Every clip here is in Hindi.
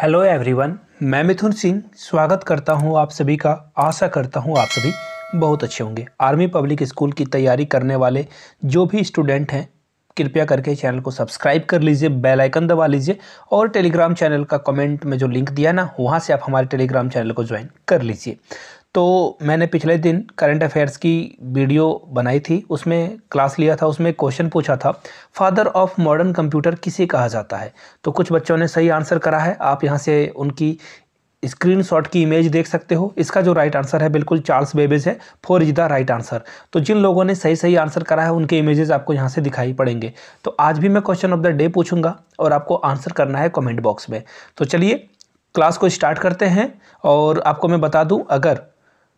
हेलो एवरीवन मैं मिथुन सिंह स्वागत करता हूं आप सभी का आशा करता हूं आप सभी बहुत अच्छे होंगे आर्मी पब्लिक स्कूल की तैयारी करने वाले जो भी स्टूडेंट हैं कृपया करके चैनल को सब्सक्राइब कर लीजिए बेल आइकन दबा लीजिए और टेलीग्राम चैनल का कमेंट में जो लिंक दिया ना वहाँ से आप हमारे टेलीग्राम चैनल को ज्वाइन कर लीजिए तो मैंने पिछले दिन करंट अफेयर्स की वीडियो बनाई थी उसमें क्लास लिया था उसमें क्वेश्चन पूछा था फादर ऑफ मॉडर्न कंप्यूटर किसे कहा जाता है तो कुछ बच्चों ने सही आंसर करा है आप यहाँ से उनकी स्क्रीनशॉट की इमेज देख सकते हो इसका जो राइट आंसर है बिल्कुल चार्ल्स बेबेज है four is the right answer तो जिन लोगों ने सही सही आंसर करा है उनके इमेजेस आपको यहाँ से दिखाई पड़ेंगे तो आज भी मैं क्वेश्चन ऑफ द डे पूछूंगा और आपको आंसर करना है कमेंट बॉक्स में तो चलिए क्लास को स्टार्ट करते हैं और आपको मैं बता दूँ अगर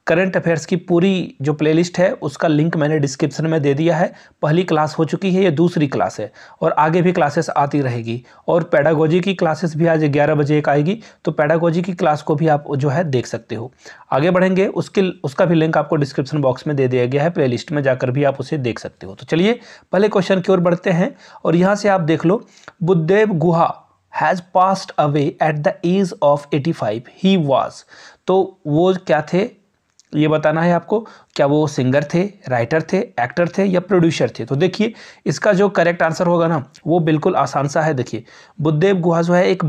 करंट अफेयर्स की पूरी जो प्लेलिस्ट है उसका लिंक मैंने डिस्क्रिप्शन में दे दिया है पहली क्लास हो चुकी है ये दूसरी क्लास है और आगे भी क्लासेस आती रहेगी और पैडागोजी की क्लासेस भी आज ग्यारह बजे एक आएगी तो पैडागोजी की क्लास को भी आप जो है देख सकते हो आगे बढ़ेंगे उसके उसका भी लिंक आपको डिस्क्रिप्शन बॉक्स में दे दिया गया है प्ले में जाकर भी आप उसे देख सकते हो तो चलिए पहले क्वेश्चन की ओर बढ़ते हैं और यहाँ से आप देख लो Buddhadeb Guha has passed away at the age of five he was तो वो क्या थे ये बताना है आपको क्या वो सिंगर थे राइटर थे एक्टर थे या प्रोड्यूसर थे तो देखिए इसका जो करेक्ट आंसर होगा ना वो बिल्कुल आसान सा है देखिए बुद्धदेव गुहा जो है एक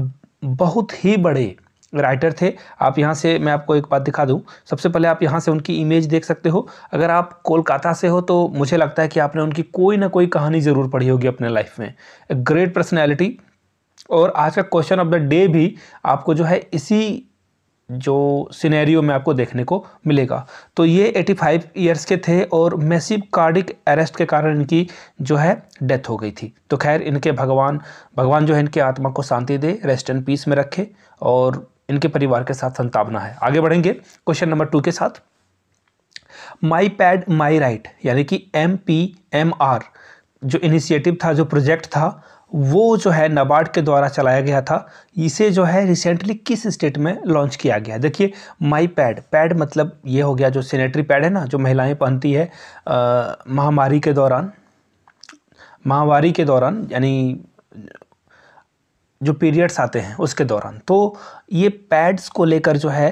बहुत ही बड़े राइटर थे आप यहाँ से मैं आपको एक बात दिखा दूँ सबसे पहले आप यहाँ से उनकी इमेज देख सकते हो अगर आप कोलकाता से हो तो मुझे लगता है कि आपने उनकी कोई ना कोई कहानी ज़रूर पढ़ी होगी अपने लाइफ में ग्रेट पर्सनैलिटी और आज का क्वेश्चन ऑफ द डे भी आपको जो है इसी जो सिनेरियो में आपको देखने को मिलेगा तो ये 85 ईयर्स के थे और मैसिव कार्डिक अरेस्ट के कारण इनकी जो है डेथ हो गई थी तो खैर इनके भगवान भगवान जो है इनके आत्मा को शांति दे रेस्ट एंड पीस में रखे और इनके परिवार के साथ संतावना है आगे बढ़ेंगे क्वेश्चन नंबर टू के साथ माई पैड माई राइट यानी कि एम पी एम आर जो इनिशिएटिव था जो प्रोजेक्ट था वो जो है नबार्ड के द्वारा चलाया गया था इसे जो है रिसेंटली किस स्टेट में लॉन्च किया गया देखिए माई पैड पैड मतलब ये हो गया जो सैनिटरी पैड है ना जो महिलाएं पहनती है महामारी के दौरान महामारी के दौरान यानी जो पीरियड्स आते हैं उसके दौरान तो ये पैड्स को लेकर जो है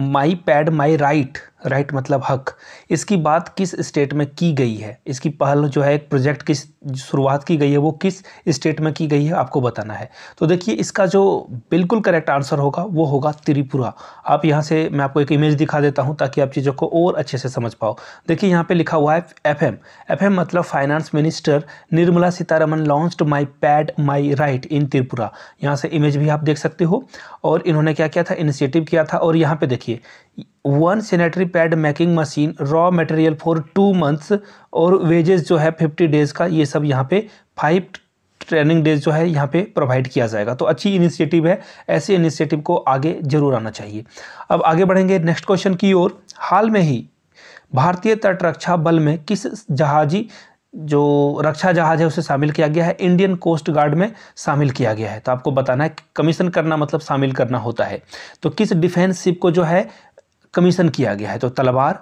my pad my right right right, मतलब हक इसकी बात किस स्टेट में की गई है इसकी पहल जो है एक प्रोजेक्ट की शुरुआत की गई है वो किस स्टेट में की गई है आपको बताना है तो देखिए इसका जो बिल्कुल करेक्ट आंसर होगा वो होगा त्रिपुरा आप यहाँ से मैं आपको एक इमेज दिखा देता हूँ ताकि आप चीज़ों को और अच्छे से समझ पाओ देखिए यहाँ पर लिखा हुआ है एफ एम एफ एम मतलब finance minister Nirmala Sitharaman launched my pad my right in Tripura यहाँ से इमेज भी आप देख सकते हो और इन्होंने क्या किया था इनिशिएटिव किया था और यहाँ पर देखिए one sanitary pad making machine raw material for two months और वेजेस जो है फिफ्टी डेज़ का ये सब यहाँ पे फाइव ट्रेनिंग डेज जो है यहाँ पे प्रोवाइड किया जाएगा तो अच्छी इनिशिएटिव है ऐसे इनिशिएटिव को आगे जरूर आना चाहिए अब आगे बढ़ेंगे नेक्स्ट क्वेश्चन की ओर हाल में ही भारतीय तटरक्षा बल में किस जहाजी जो रक्षा जहाज है उसे शामिल किया गया है इंडियन कोस्ट गार्ड में शामिल किया गया है तो आपको बताना है कमीशन करना मतलब शामिल करना होता है तो किस डिफेंस शिप को जो है कमीशन किया गया है तो तलवार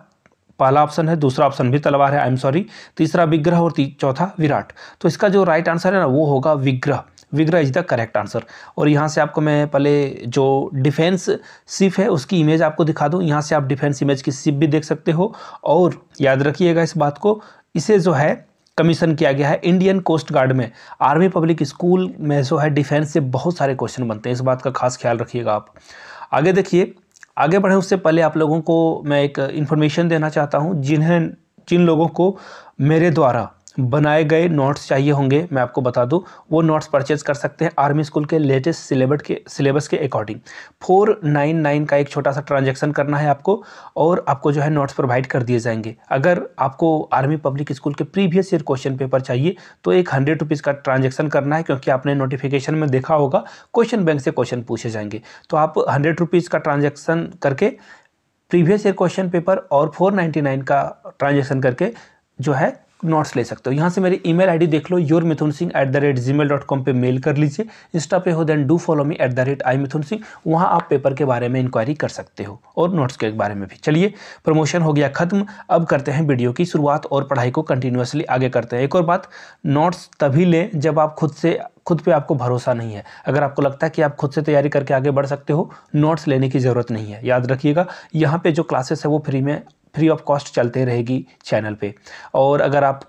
पहला ऑप्शन है दूसरा ऑप्शन भी तलवार है आई एम सॉरी तीसरा विग्रह और चौथा विराट तो इसका जो राइट आंसर है ना वो होगा विग्रह विग्रह इज द करेक्ट आंसर और यहाँ से आपको मैं पहले जो डिफेंस सिप है उसकी इमेज आपको दिखा दूँ यहाँ से आप डिफेंस इमेज की सिप भी देख सकते हो और याद रखिएगा इस बात को इसे जो है कमीशन किया गया है इंडियन कोस्ट गार्ड में आर्मी पब्लिक स्कूल में जो है डिफेंस से बहुत सारे क्वेश्चन बनते हैं इस बात का खास ख्याल रखिएगा आप आगे देखिए आगे बढ़ें उससे पहले आप लोगों को मैं एक इन्फॉर्मेशन देना चाहता हूँ जिन्हें जिन लोगों को मेरे द्वारा बनाए गए नोट्स चाहिए होंगे मैं आपको बता दूं वो नोट्स परचेज कर सकते हैं आर्मी स्कूल के लेटेस्ट सिलेबस के सिलेबस के अकॉर्डिंग फोर नाइन नाइन का एक छोटा सा ट्रांजेक्शन करना है आपको और आपको जो है नोट्स प्रोवाइड कर दिए जाएंगे अगर आपको आर्मी पब्लिक स्कूल के प्रीवियस ईयर क्वेश्चन पेपर चाहिए तो एक हंड्रेड रुपीज़ का ट्रांजेक्शन करना है क्योंकि आपने नोटिफिकेशन में देखा होगा क्वेश्चन बैंक से क्वेश्चन पूछे जाएंगे तो आप हंड्रेड रुपीज़ का ट्रांजेक्शन करके प्रीवियस ईयर क्वेश्चन पेपर और नाइन का ट्रांजेक्शन करके जो है नोट्स ले सकते हो यहाँ से मेरी ईमेल आईडी देख लो your Mithun Singh at the rate Gmail dot com पर मेल कर लीजिए इंस्टा पे हो then do follow me at the rate I Mithun Singh वहाँ आप पेपर के बारे में इंक्वायरी कर सकते हो और नोट्स के बारे में भी चलिए प्रमोशन हो गया खत्म अब करते हैं वीडियो की शुरुआत और पढ़ाई को कंटिन्यूसली आगे करते हैं एक और बात नोट्स तभी लें जब आप खुद से खुद पे आपको भरोसा नहीं है अगर आपको लगता है कि आप खुद से तैयारी करके आगे बढ़ सकते हो नोट्स लेने की ज़रूरत नहीं है याद रखिएगा यहाँ पे जो क्लासेस है वो फ्री में फ्री ऑफ कॉस्ट चलते रहेगी चैनल पे और अगर आप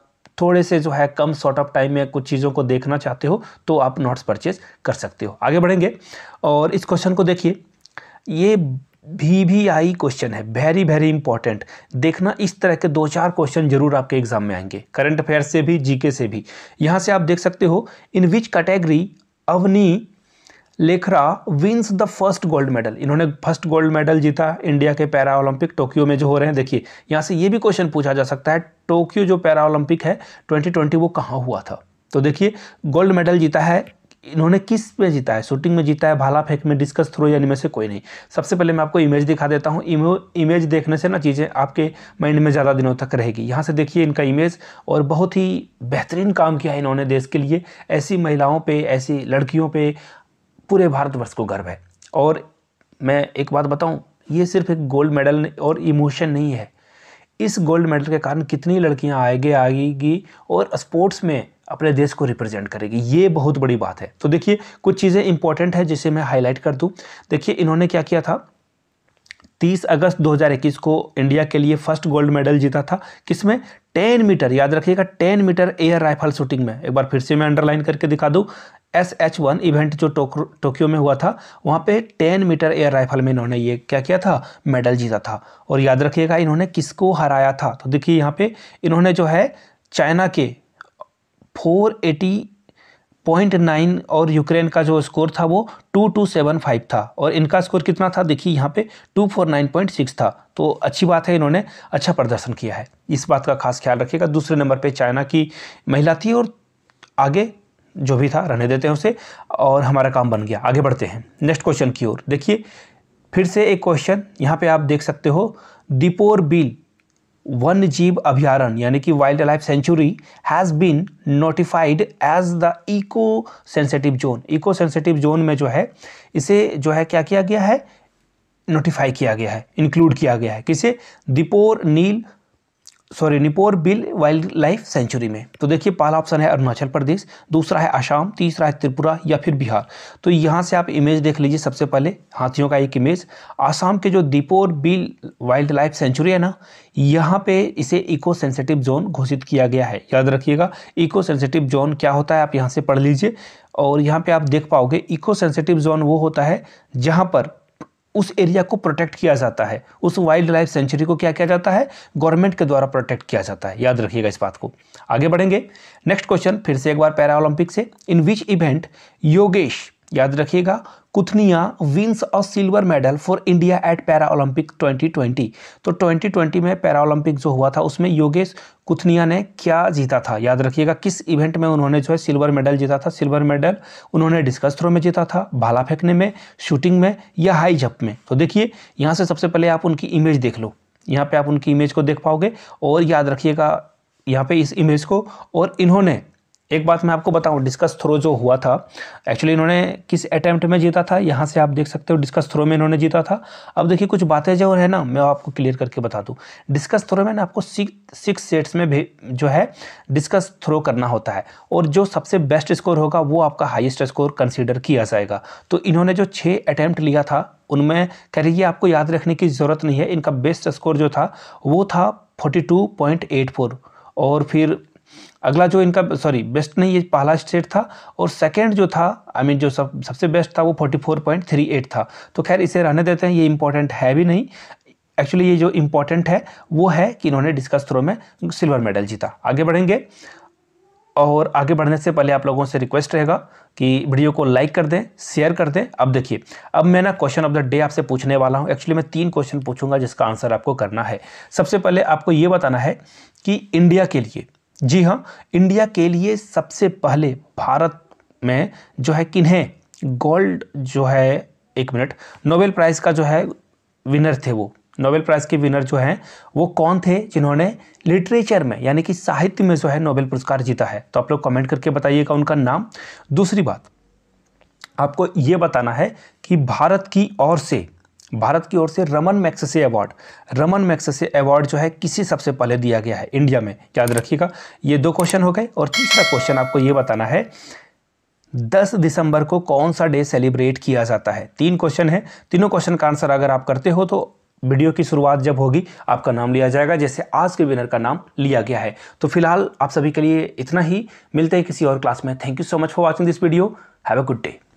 थोड़े से जो है कम शॉर्ट ऑफ टाइम में कुछ चीज़ों को देखना चाहते हो तो आप नोट्स परचेज कर सकते हो आगे बढ़ेंगे और इस क्वेश्चन को देखिए ये भी भी आई क्वेश्चन है वेरी वेरी इंपॉर्टेंट देखना इस तरह के दो चार क्वेश्चन जरूर आपके एग्जाम में आएंगे करंट अफेयर से भी जीके से भी यहाँ से आप देख सकते हो in which category Avani Lekhara wins the first gold medal इन्होंने फर्स्ट गोल्ड मेडल जीता इंडिया के पैरा ओलंपिक टोक्यो में जो हो रहे हैं देखिए यहाँ से ये भी क्वेश्चन पूछा जा सकता है टोक्यो जो पैरा ओलंपिक है 2020 वो कहाँ हुआ था तो देखिए गोल्ड मेडल जीता है इन्होंने किस में जीता है शूटिंग में जीता है भाला फेंक में डिस्कस थ्रो या इनमें से कोई नहीं सबसे पहले मैं आपको इमेज दिखा देता हूँ इमेज देखने से ना चीज़ें आपके माइंड में ज़्यादा दिनों तक रहेगी यहाँ से देखिए इनका इमेज और बहुत ही बेहतरीन काम किया है इन्होंने देश के लिए ऐसी महिलाओं पर ऐसी लड़कियों पर पूरे भारतवर्ष को गर्व है और मैं एक बात बताऊं ये सिर्फ एक गोल्ड मेडल और इमोशन नहीं है इस गोल्ड मेडल के कारण कितनी लड़कियां आगे आएगी और स्पोर्ट्स में अपने देश को रिप्रेजेंट करेगी ये बहुत बड़ी बात है तो देखिए कुछ चीज़ें इंपॉर्टेंट है जिसे मैं हाईलाइट कर दूँ देखिए इन्होंने क्या किया था 30 अगस्त 2021 को इंडिया के लिए फर्स्ट गोल्ड मेडल जीता था किसमें 10 मीटर याद रखिएगा 10 मीटर एयर राइफल शूटिंग में एक बार फिर से मैं अंडरलाइन करके दिखा दूँ एस एच वन इवेंट जो टोक्यो में हुआ था वहाँ पे 10 मीटर एयर राइफल में इन्होंने ये क्या किया था मेडल जीता था और याद रखिएगा इन्होंने किसको हराया था तो देखिए यहाँ पे इन्होंने जो है चाइना के फोर पॉइंट नाइन और यूक्रेन का जो स्कोर था वो टू टू सेवन फाइव था और इनका स्कोर कितना था देखिए यहाँ पे two four nine point six था तो अच्छी बात है इन्होंने अच्छा प्रदर्शन किया है इस बात का खास ख्याल रखिएगा दूसरे नंबर पे चाइना की महिला थी और आगे जो भी था रहने देते हैं उसे और हमारा काम बन गया आगे बढ़ते हैं नेक्स्ट क्वेश्चन की ओर देखिए फिर से एक क्वेश्चन यहाँ पे आप देख सकते हो दीपोर बिल वन्य जीव अभ्यारण यानी कि wild life sanctuary has been notified as the eco sensitive zone eco sensitive zone में जो है इसे जो है क्या किया गया है नोटिफाई किया गया है इंक्लूड किया गया है किसे दिपोर नील सॉरी निपोर बिल वाइल्ड लाइफ सेंचुरी में तो देखिए पहला ऑप्शन है अरुणाचल प्रदेश दूसरा है आसाम तीसरा है त्रिपुरा या फिर बिहार तो यहाँ से आप इमेज देख लीजिए सबसे पहले हाथियों का एक इमेज आसाम के जो Deepor Beel wild life sanctuary है ना यहाँ पे इसे इको सेंसिटिव जोन घोषित किया गया है याद रखिएगा इको सेंसिटिव जोन क्या होता है आप यहाँ से पढ़ लीजिए और यहाँ पर आप देख पाओगे इको सेंसिटिव जोन वो होता है जहाँ पर उस एरिया को प्रोटेक्ट किया जाता है उस वाइल्ड लाइफ सेंचुरी को क्या किया जाता है गवर्नमेंट के द्वारा प्रोटेक्ट किया जाता है याद रखिएगा इस बात को आगे बढ़ेंगे नेक्स्ट क्वेश्चन फिर से एक बार पैरा ओलंपिक से इन विच इवेंट योगेश याद रखिएगा कुथनिया विंस और silver medal for India at para Olympic 2020 तो 2020 में पैरा ओलंपिक जो हुआ था उसमें योगेश कुथनिया ने क्या जीता था याद रखिएगा किस इवेंट में उन्होंने जो है सिल्वर मेडल जीता था सिल्वर मेडल उन्होंने डिस्कस थ्रो में जीता था भाला फेंकने में शूटिंग में या हाई जंप में तो देखिए यहाँ से सबसे पहले आप उनकी इमेज देख लो यहाँ पर आप उनकी इमेज को देख पाओगे और याद रखिएगा यहाँ पे इस इमेज को और इन्होंने एक बात मैं आपको बताऊं डिस्कस थ्रो जो हुआ था एक्चुअली इन्होंने किस अटैम्प्ट में जीता था यहाँ से आप देख सकते हो डिस्कस थ्रो में इन्होंने जीता था अब देखिए कुछ बातें जो है ना मैं आपको क्लियर करके बता दूँ डिस्कस थ्रो में ना आपको सिक्स सिक्स सेट्स में भी जो है डिस्कस थ्रो करना होता है और जो सबसे बेस्ट स्कोर होगा वो आपका हाइस्ट स्कोर कंसिडर किया जाएगा तो इन्होंने जो छः अटैम्प्ट लिया था उनमें कह रही है आपको याद रखने की ज़रूरत नहीं है इनका बेस्ट स्कोर जो था वो था forty two point eight four और फिर अगला जो इनका सॉरी बेस्ट नहीं ये पहला स्टेट था और सेकंड जो था आई I मीन mean जो सब सबसे बेस्ट था वो 44.38 था तो खैर इसे रहने देते हैं ये इंपॉर्टेंट है भी नहीं एक्चुअली ये जो इंपॉर्टेंट है वो है कि इन्होंने डिस्कस थ्रो में सिल्वर मेडल जीता आगे बढ़ेंगे और आगे बढ़ने से पहले आप लोगों से रिक्वेस्ट रहेगा कि वीडियो को लाइक कर दें शेयर कर दें अब देखिए अब मैं ना क्वेश्चन ऑफ द डे आपसे पूछने वाला हूँ एक्चुअली मैं तीन क्वेश्चन पूछूंगा जिसका आंसर आपको करना है सबसे पहले आपको ये बताना है कि इंडिया के लिए जी हाँ इंडिया के लिए सबसे पहले भारत में जो है किन्हें गोल्ड जो है एक मिनट नोबेल प्राइज़ का जो है विनर थे वो नोबेल प्राइज़ के विनर जो हैं वो कौन थे जिन्होंने लिटरेचर में यानी कि साहित्य में जो है नोबेल पुरस्कार जीता है तो आप लोग कमेंट करके बताइएगा उनका नाम दूसरी बात आपको ये बताना है कि भारत की ओर से भारत की ओर से Ramon Magsaysay award Ramon Magsaysay award जो है किसी सबसे पहले दिया गया है इंडिया में याद रखिएगा ये दो क्वेश्चन हो गए और तीसरा क्वेश्चन आपको ये बताना है 10 दिसंबर को कौन सा डे सेलिब्रेट किया जाता है तीन क्वेश्चन है तीनों क्वेश्चन का आंसर अगर आप करते हो तो वीडियो की शुरुआत जब होगी आपका नाम लिया जाएगा जैसे आज के विनर का नाम लिया गया है तो फिलहाल आप सभी के लिए इतना ही मिलते हैं किसी और क्लास में thank you so much for watching this video have a good day